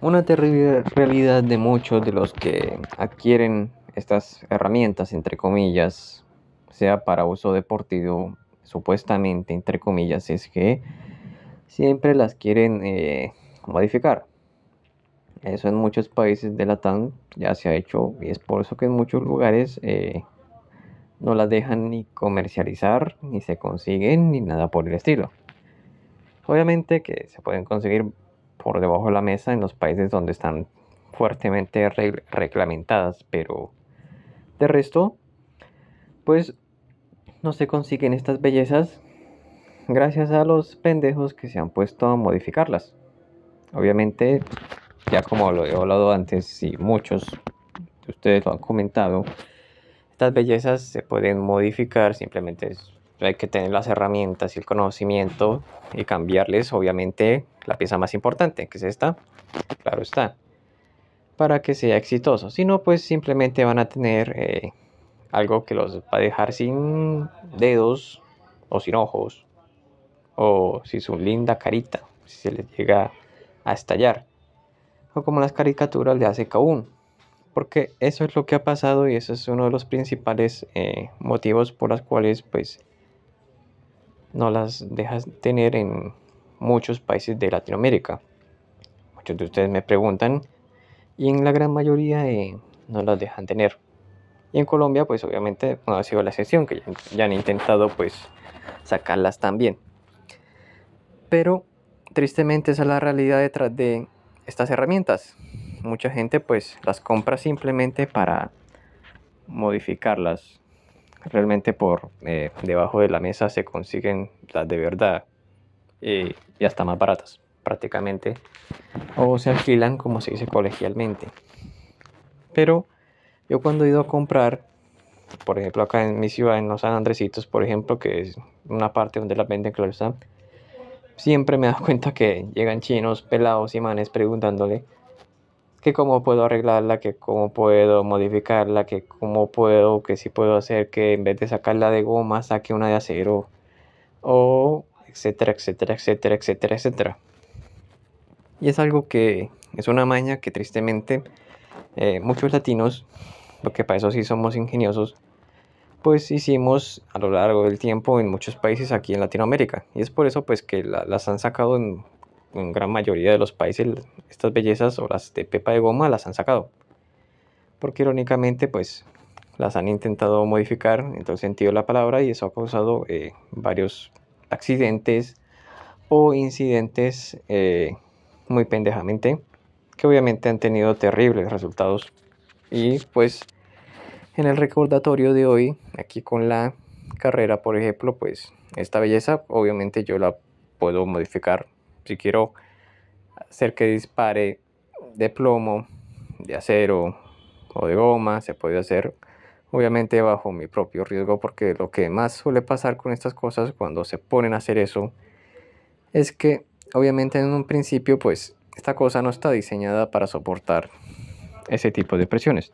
Una terrible realidad de muchos de los que adquieren estas herramientas, entre comillas, sea para uso deportivo, supuestamente, entre comillas, es que siempre las quieren eh, modificar. Eso en muchos países de la tan ya se ha hecho y es por eso que en muchos lugares eh, no las dejan ni comercializar, ni se consiguen, ni nada por el estilo. Obviamente que se pueden conseguir por debajo de la mesa en los países donde están fuertemente reglamentadas, pero de resto, pues no se consiguen estas bellezas gracias a los pendejos que se han puesto a modificarlas. Obviamente, ya como lo he hablado antes y muchos de ustedes lo han comentado, estas bellezas se pueden modificar, simplemente hay que tener las herramientas y el conocimiento y cambiarles, obviamente, la pieza más importante, que es esta, claro está, para que sea exitoso. Si no, pues simplemente van a tener eh, algo que los va a dejar sin dedos o sin ojos, o si su linda carita, si se les llega a estallar, o como las caricaturas le hace 1 porque eso es lo que ha pasado y eso es uno de los principales eh, motivos por los cuales pues no las dejas tener en muchos países de Latinoamérica. Muchos de ustedes me preguntan y en la gran mayoría eh, no las dejan tener. Y en Colombia pues obviamente no ha sido la excepción, que ya, han intentado pues sacarlas también. Pero tristemente esa es la realidad detrás de estas herramientas. Mucha gente pues las compra simplemente para modificarlas. Realmente por eh, debajo de la mesa se consiguen las de verdad. Eh, y ya están más baratas prácticamente o se alquilan como se dice colegialmente pero yo cuando he ido a comprar por ejemplo acá en mi ciudad en los San Andresitos por ejemplo que es una parte donde las venden claro siempre me he dado cuenta que llegan chinos pelados y manes preguntándole que cómo puedo arreglarla, que cómo puedo modificarla, que cómo puedo, que si puedo hacer que en vez de sacarla de goma saque una de acero o etcétera, etcétera, etcétera, etcétera, etcétera. Y es algo que es una maña que tristemente eh, muchos latinos, porque para eso sí somos ingeniosos, pues hicimos a lo largo del tiempo en muchos países aquí en Latinoamérica. Y es por eso pues que las han sacado en, gran mayoría de los países, estas bellezas o las de pepa de goma las han sacado. Porque irónicamente pues las han intentado modificar en todo sentido de la palabra y eso ha causado eh, varios accidentes o incidentes eh, muy pendejamente que obviamente han tenido terribles resultados. Y pues en el recordatorio de hoy, aquí con la carrera, por ejemplo, pues esta belleza obviamente yo la puedo modificar. Si quiero hacer que dispare de plomo, de acero o de goma, se puede hacer obviamente bajo mi propio riesgo, porque lo que más suele pasar con estas cosas cuando se ponen a hacer eso es que obviamente en un principio pues esta cosa no está diseñada para soportar ese tipo de presiones.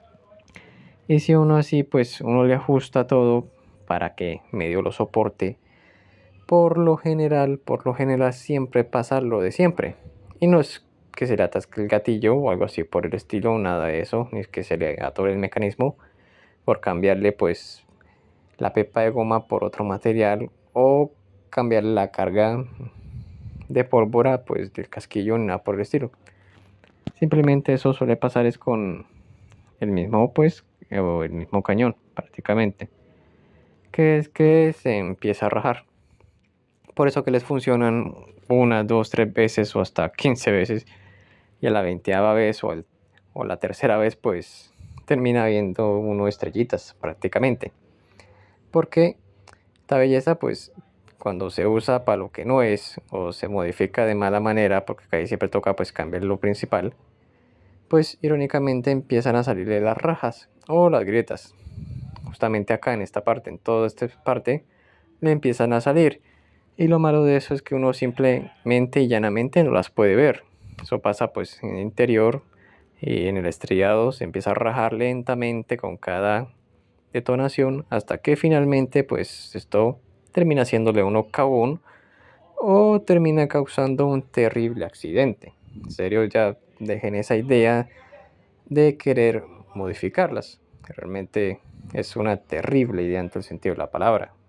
Y si uno así pues uno le ajusta todo para que medio lo soporte, por lo general, por lo general siempre pasa lo de siempre. Y no es que se le atasque el gatillo o algo así por el estilo, nada de eso, ni es que se le atore el mecanismo, por cambiarle pues la pepa de goma por otro material o cambiarle la carga de pólvora pues del casquillo nada por el estilo simplemente eso suele pasar es con el mismo pues eh, o el mismo cañón prácticamente que es que se empieza a rajar por eso que les funcionan una, dos, tres veces o hasta 15 veces y a la veinteava vez o la tercera vez pues termina viendo uno estrellitas prácticamente. Porque esta belleza pues cuando se usa para lo que no es o se modifica de mala manera, porque ahí siempre toca pues cambiar lo principal, pues irónicamente empiezan a salirle las rajas o las grietas. Justamente acá en esta parte, en toda esta parte, le empiezan a salir. Y lo malo de eso es que uno simplemente y llanamente no las puede ver. Eso pasa pues en el interior, y eh, en el estrellado se empieza a rajar lentamente con cada detonación hasta que finalmente pues esto termina haciéndole un ocabón o termina causando un terrible accidente. En serio ya dejen esa idea de querer modificarlas. Realmente es una terrible idea en todo el sentido de la palabra.